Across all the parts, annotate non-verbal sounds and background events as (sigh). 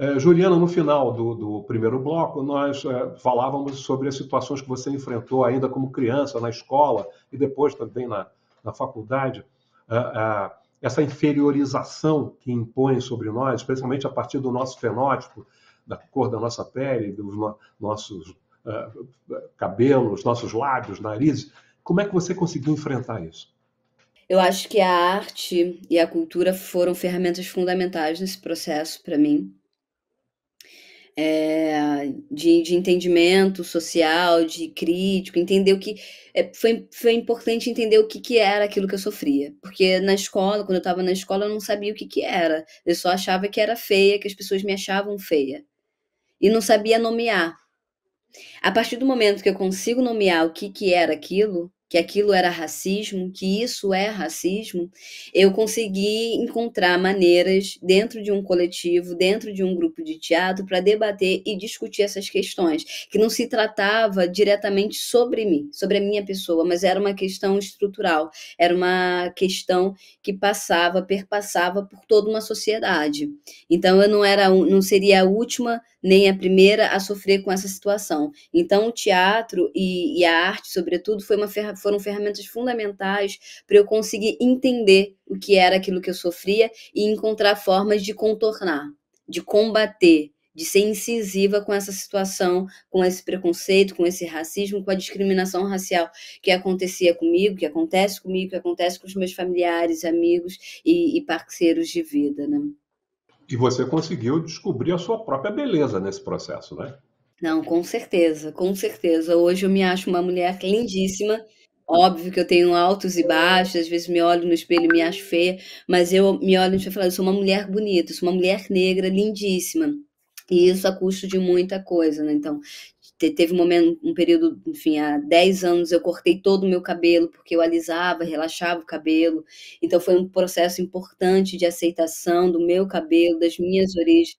É, Juliana, no final do, do primeiro bloco, nós é, falávamos sobre as situações que você enfrentou ainda como criança, na escola e depois também na, na faculdade, é, é, essa inferiorização que impõe sobre nós, especialmente a partir do nosso fenótipo, da cor da nossa pele, dos no, nossos ah, cabelos, nossos lábios, narizes. Como é que você conseguiu enfrentar isso? Eu acho que a arte e a cultura foram ferramentas fundamentais nesse processo para mim é, de, de, entendimento social, de crítico, entender o que. É, foi, foi importante entender o que, que era aquilo que eu sofria. Porque na escola, quando eu estava na escola, eu não sabia o que, que era. Eu só achava que era feia, que as pessoas me achavam feia. E não sabia nomear. A partir do momento que eu consigo nomear o que, que era aquilo, que aquilo era racismo, que isso é racismo, eu consegui encontrar maneiras dentro de um coletivo, dentro de um grupo de teatro, para debater e discutir essas questões, que não se tratava diretamente sobre mim, sobre a minha pessoa, mas era uma questão estrutural, era uma questão que passava, perpassava por toda uma sociedade. Então eu não era, não seria a última nem a primeira a sofrer com essa situação. Então o teatro e, e a arte, sobretudo, foi uma ferramenta foram ferramentas fundamentais para eu conseguir entender o que era aquilo que eu sofria e encontrar formas de contornar, de combater, de ser incisiva com essa situação, com esse preconceito, com esse racismo, com a discriminação racial que acontecia comigo, que acontece comigo, que acontece com os meus familiares, amigos e, e parceiros de vida, né? E você conseguiu descobrir a sua própria beleza nesse processo, né? Não, com certeza, com certeza. Hoje eu me acho uma mulher lindíssima Óbvio que eu tenho altos e baixos, às vezes me olho no espelho e me acho feia, mas eu me olho e me e falo, eu sou uma mulher bonita, eu sou uma mulher negra, lindíssima. E isso a custo de muita coisa, né? Então, teve um momento, um período, enfim, há 10 anos eu cortei todo o meu cabelo, porque eu alisava, relaxava o cabelo. Então foi um processo importante de aceitação do meu cabelo, das minhas origens.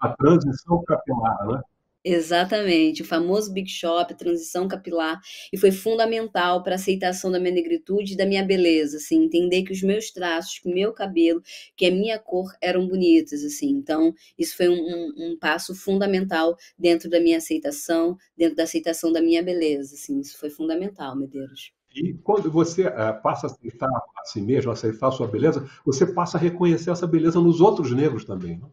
A transição capilar, né? Exatamente, o famoso Big Shop, transição capilar, e foi fundamental para a aceitação da minha negritude e da minha beleza, assim, entender que os meus traços, que o meu cabelo, que a minha cor eram bonitas, assim. Então, isso foi um, um, um passo fundamental dentro da minha aceitação, dentro da aceitação da minha beleza, assim. Isso foi fundamental, Medeiros. E quando você uh, passa a aceitar a si mesmo, a aceitar a sua beleza, você passa a reconhecer essa beleza nos outros negros também, não? Né?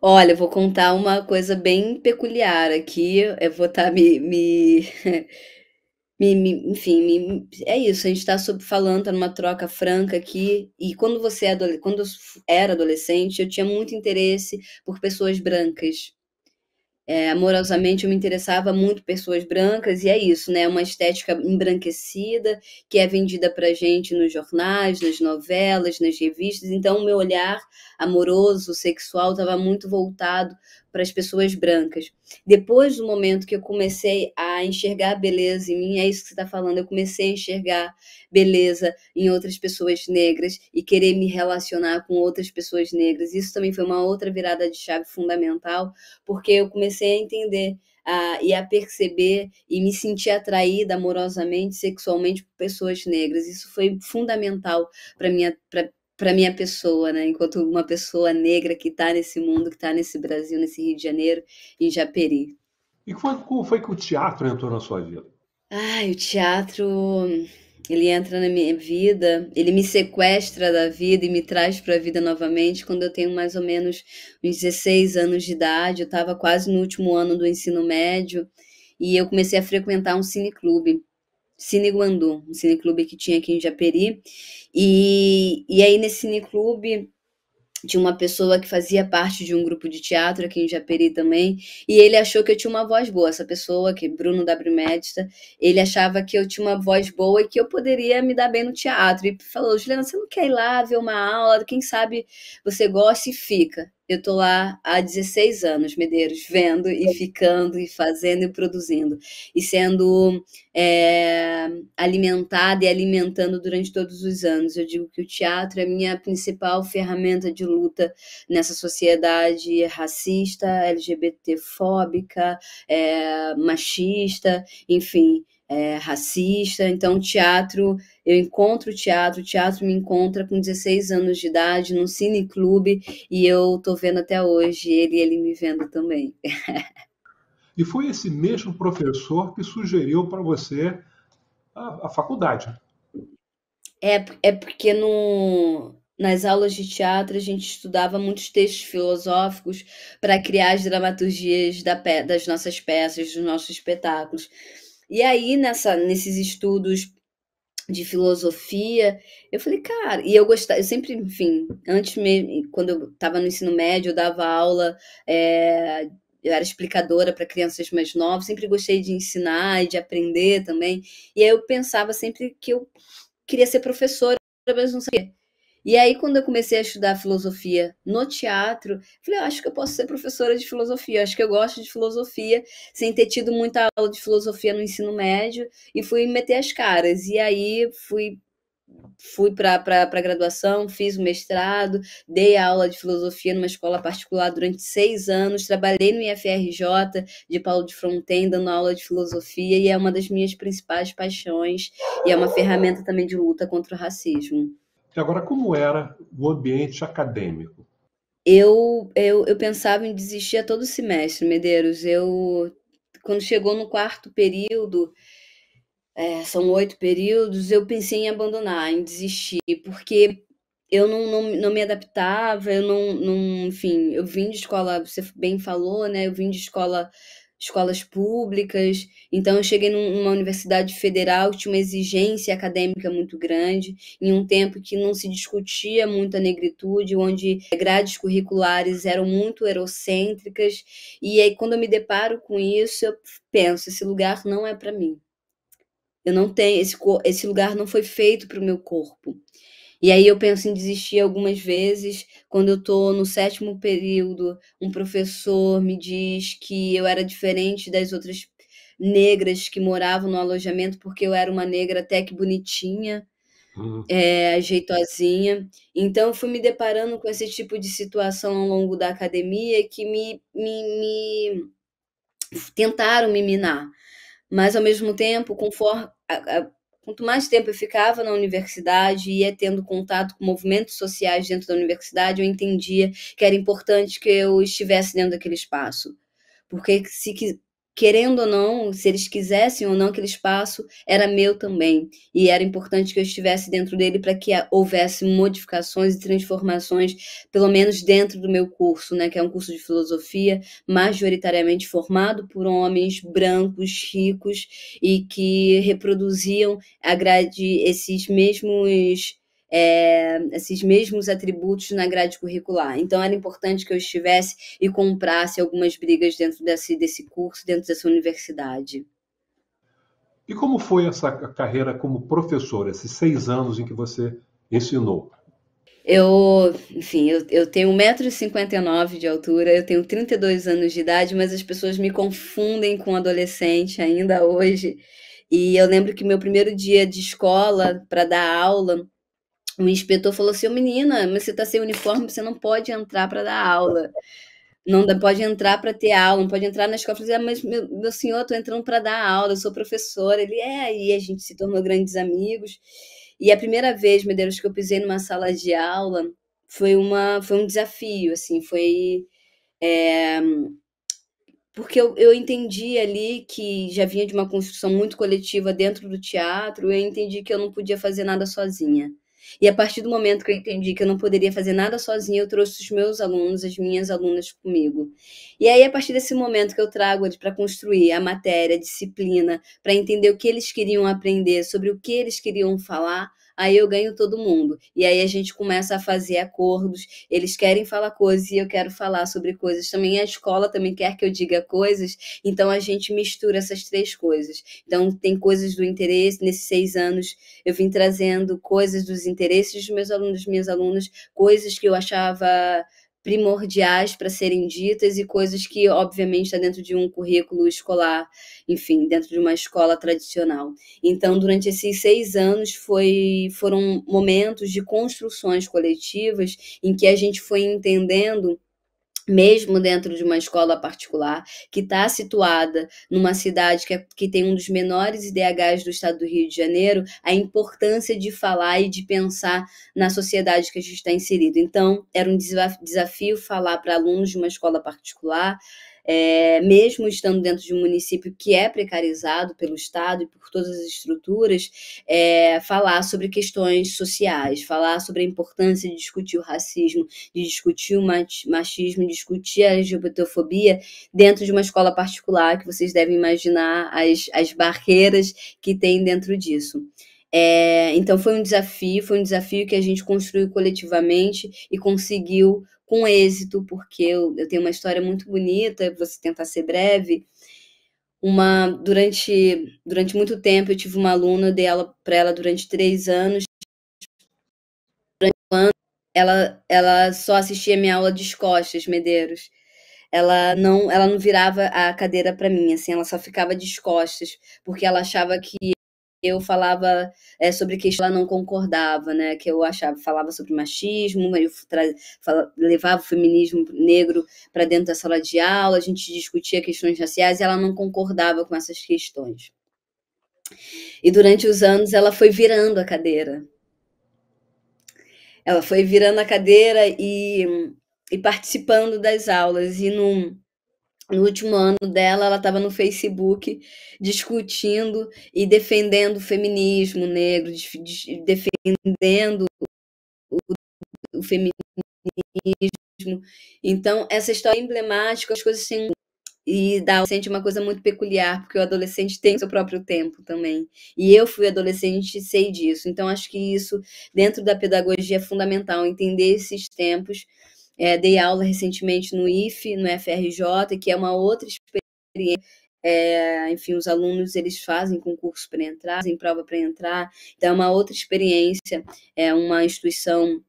Olha, eu vou contar uma coisa bem peculiar aqui. Eu vou estar tá me, me, (laughs) me- me- enfim, me- é isso. A gente está falando, tá numa troca franca aqui. E quando você é quando eu era adolescente, eu tinha muito interesse por pessoas brancas. É, amorosamente eu me interessava muito pessoas brancas e é isso, né? Uma estética embranquecida que é vendida pra gente nos jornais, nas novelas, nas revistas. Então o meu olhar amoroso, sexual estava muito voltado para as pessoas brancas. Depois do momento que eu comecei a enxergar beleza em mim, é isso que você está falando, eu comecei a enxergar beleza em outras pessoas negras e querer me relacionar com outras pessoas negras. Isso também foi uma outra virada de chave fundamental, porque eu comecei a entender a, e a perceber e me sentir atraída amorosamente, sexualmente por pessoas negras. Isso foi fundamental para minha pra, para minha pessoa, né? Enquanto uma pessoa negra que está nesse mundo, que está nesse Brasil, nesse Rio de Janeiro, em Japeri. E foi, é como foi que o teatro entrou na sua vida? Ah, o teatro, ele entra na minha vida, ele me sequestra da vida e me traz para a vida novamente quando eu tenho mais ou menos uns 16 anos de idade. Eu estava quase no último ano do ensino médio e eu comecei a frequentar um cineclube Cine Guandu, um cineclube que tinha aqui em Japeri. E, e aí nesse cineclube tinha uma pessoa que fazia parte de um grupo de teatro aqui em Japeri também, e ele achou que eu tinha uma voz boa, essa pessoa, que é Bruno W. Medita, ele achava que eu tinha uma voz boa e que eu poderia me dar bem no teatro, e falou, Juliana, você não quer ir lá ver uma aula, quem sabe você gosta e fica eu estou lá há 16 anos, Medeiros, vendo e ficando e fazendo e produzindo e sendo é, alimentada e alimentando durante todos os anos. Eu digo que o teatro é a minha principal ferramenta de luta nessa sociedade racista, LGBTfóbica, é, machista, enfim é, racista. Então, teatro, eu encontro teatro, teatro me encontra com 16 anos de idade num cineclube e eu tô vendo até hoje ele ele me vendo também. e foi esse mesmo professor que sugeriu para você a, a, faculdade. É, é porque no, nas aulas de teatro a gente estudava muitos textos filosóficos para criar as dramaturgias da, das nossas peças, dos nossos espetáculos. E aí, nessa, nesses estudos de filosofia, eu falei, cara, e eu gostava, eu sempre, enfim, antes mesmo, quando eu estava no ensino médio, eu dava aula, é, eu era explicadora para crianças mais novas, sempre gostei de ensinar e de aprender também. E aí eu pensava sempre que eu queria ser professora, mas não sabia. E aí, quando eu comecei a estudar filosofia no teatro, falei, ah, acho que eu posso ser professora de filosofia, acho que eu gosto de filosofia, sem ter tido muita aula de filosofia no ensino médio, e fui meter as caras. E aí fui fui para a graduação, fiz o mestrado, dei aula de filosofia numa escola particular durante seis anos, trabalhei no IFRJ de Paulo de Fronten, dando aula de filosofia, e é uma das minhas principais paixões, e é uma ferramenta também de luta contra o racismo. Agora, como era o ambiente acadêmico? Eu, eu, eu pensava em desistir a todo semestre, Medeiros. Eu, quando chegou no quarto período, é, são oito períodos, eu pensei em abandonar, em desistir, porque eu não, não, não me adaptava, eu não, não, enfim, eu vim de escola, você bem falou, né? Eu vim de escola escolas públicas. Então, eu cheguei numa universidade federal que tinha uma exigência acadêmica muito grande, em um tempo que não se discutia muito a negritude, onde grades curriculares eram muito eurocêntricas. E aí, quando eu me deparo com isso, eu penso: esse lugar não é para mim. Eu não tenho esse, esse lugar não foi feito para o meu corpo. E aí eu penso em desistir algumas vezes. Quando eu estou no sétimo período, um professor me diz que eu era diferente das outras negras que moravam no alojamento, porque eu era uma negra até que bonitinha, uhum. é, Então eu fui me deparando com esse tipo de situação ao longo da academia que me, me, me... tentaram me minar. Mas ao mesmo tempo, conforme Quanto mais tempo eu ficava na universidade e ia tendo contato com movimentos sociais dentro da universidade, eu entendia que era importante que eu estivesse dentro daquele espaço. Porque se querendo ou não, se eles quisessem ou não aquele espaço, era meu também. E era importante que eu estivesse dentro dele para que houvesse modificações e transformações, pelo menos dentro do meu curso, né, que é um curso de filosofia majoritariamente formado por homens brancos, ricos e que reproduziam a grade esses mesmos é, esses mesmos atributos na grade curricular. Então era importante que eu estivesse e comprasse algumas brigas dentro desse, desse curso, dentro dessa universidade. E como foi essa carreira como professora, esses seis anos em que você ensinou? Eu, enfim, eu, eu tenho 1,59m de altura, eu tenho 32 anos de idade, mas as pessoas me confundem com adolescente ainda hoje. E eu lembro que meu primeiro dia de escola para dar aula, o inspetor falou assim: oh, menina, mas você está sem uniforme, você não pode entrar para dar aula. Não pode entrar para ter aula, não pode entrar na escola. Eu falei, ah, mas meu, meu senhor, estou entrando para dar aula, eu sou professora. Ele é, e a gente se tornou grandes amigos. E a primeira vez, Deus, que eu pisei numa sala de aula foi, uma, foi um desafio, assim, foi. É, porque eu, eu entendi ali que já vinha de uma construção muito coletiva dentro do teatro, eu entendi que eu não podia fazer nada sozinha. E a partir do momento que eu entendi que eu não poderia fazer nada sozinha, eu trouxe os meus alunos, as minhas alunas comigo. E aí, a partir desse momento que eu trago eles para construir a matéria, a disciplina, para entender o que eles queriam aprender, sobre o que eles queriam falar, aí eu ganho todo mundo. E aí a gente começa a fazer acordos, eles querem falar coisas e eu quero falar sobre coisas também. A escola também quer que eu diga coisas, então a gente mistura essas três coisas. Então, tem coisas do interesse, nesses seis anos eu vim trazendo coisas dos interesses dos meus alunos, das minhas alunas, coisas que eu achava primordiais para serem ditas e coisas que, obviamente, está dentro de um currículo escolar, enfim, dentro de uma escola tradicional. Então, durante esses seis anos, foi, foram momentos de construções coletivas em que a gente foi entendendo mesmo dentro de uma escola particular, que está situada numa cidade que, é, que tem um dos menores IDHs do estado do Rio de Janeiro, a importância de falar e de pensar na sociedade que a gente está inserido. Então, era um desafio falar para alunos de uma escola particular é, mesmo estando dentro de um município que é precarizado pelo Estado e por todas as estruturas, é, falar sobre questões sociais, falar sobre a importância de discutir o racismo, de discutir o machismo, de discutir a LGBTfobia dentro de uma escola particular, que vocês devem imaginar as, as barreiras que tem dentro disso. É, então foi um desafio, foi um desafio que a gente construiu coletivamente e conseguiu com êxito, porque eu, eu tenho uma história muito bonita, você tentar ser breve. Uma, durante, durante muito tempo eu tive uma aluna, eu para ela durante três anos. Durante um ano, ela, ela só assistia minha aula de costas, Medeiros ela não ela não virava a cadeira para mim, assim, ela só ficava de costas, porque ela achava que eu falava é, sobre que ela não concordava, né? Que eu achava, falava sobre machismo, eu fala, levava o feminismo negro para dentro da sala de aula, a gente discutia questões raciais e ela não concordava com essas questões. E durante os anos ela foi virando a cadeira. Ela foi virando a cadeira e, e participando das aulas e num no último ano dela, ela estava no Facebook discutindo e defendendo o feminismo negro, defendendo o, o feminismo. Então, essa história é emblemática, as coisas assim E da adolescente é uma coisa muito peculiar, porque o adolescente tem o seu próprio tempo também. E eu fui adolescente e sei disso. Então, acho que isso, dentro da pedagogia, é fundamental entender esses tempos é, dei aula recentemente no IFE, no FRJ, que é uma outra experiência. É, enfim, os alunos eles fazem concurso para entrar, fazem prova para entrar, então é uma outra experiência, é uma instituição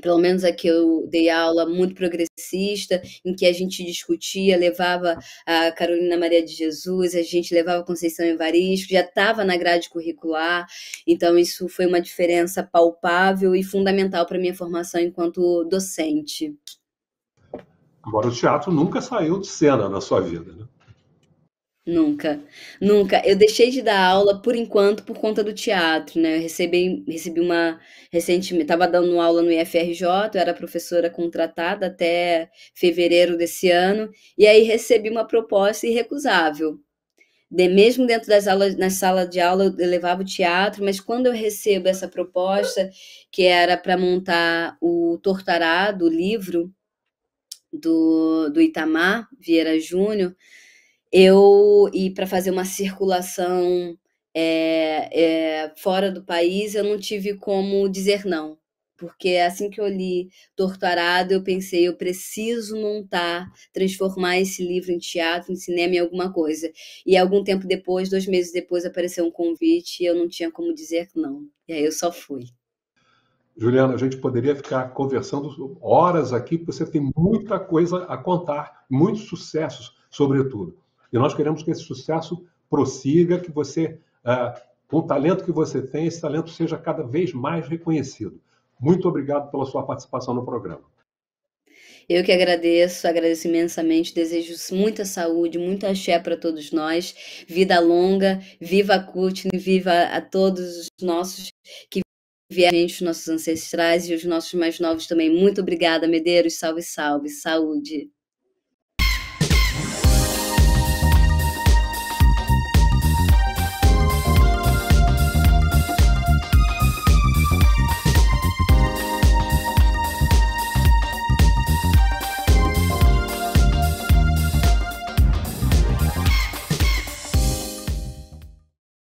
pelo menos a que eu dei aula, muito progressista, em que a gente discutia, levava a Carolina Maria de Jesus, a gente levava a Conceição Evaristo, já estava na grade curricular, então isso foi uma diferença palpável e fundamental para minha formação enquanto docente. Embora o teatro nunca saiu de cena na sua vida, né? Nunca, nunca. Eu deixei de dar aula por enquanto por conta do teatro, né? Eu recebi, recebi uma recentemente, estava dando aula no IFRJ, eu era professora contratada até fevereiro desse ano, e aí recebi uma proposta irrecusável. De, mesmo dentro das aulas, na sala de aula, eu levava o teatro, mas quando eu recebo essa proposta, que era para montar o Tortarado, o livro do, do Itamar Vieira Júnior, eu ir para fazer uma circulação é, é, fora do país, eu não tive como dizer não. Porque assim que eu li Torto Arado, eu pensei, eu preciso montar, transformar esse livro em teatro, em cinema, em alguma coisa. E algum tempo depois, dois meses depois, apareceu um convite e eu não tinha como dizer não. E aí eu só fui. Juliana, a gente poderia ficar conversando horas aqui, porque você tem muita coisa a contar, muitos sucessos, sobretudo. E nós queremos que esse sucesso prossiga, que você, ah, com o talento que você tem, esse talento seja cada vez mais reconhecido. Muito obrigado pela sua participação no programa. Eu que agradeço, agradeço imensamente, desejo muita saúde, muita axé para todos nós, vida longa, viva a e viva a todos os nossos que vieram, os nossos ancestrais e os nossos mais novos também. Muito obrigada, Medeiros, salve, salve, saúde.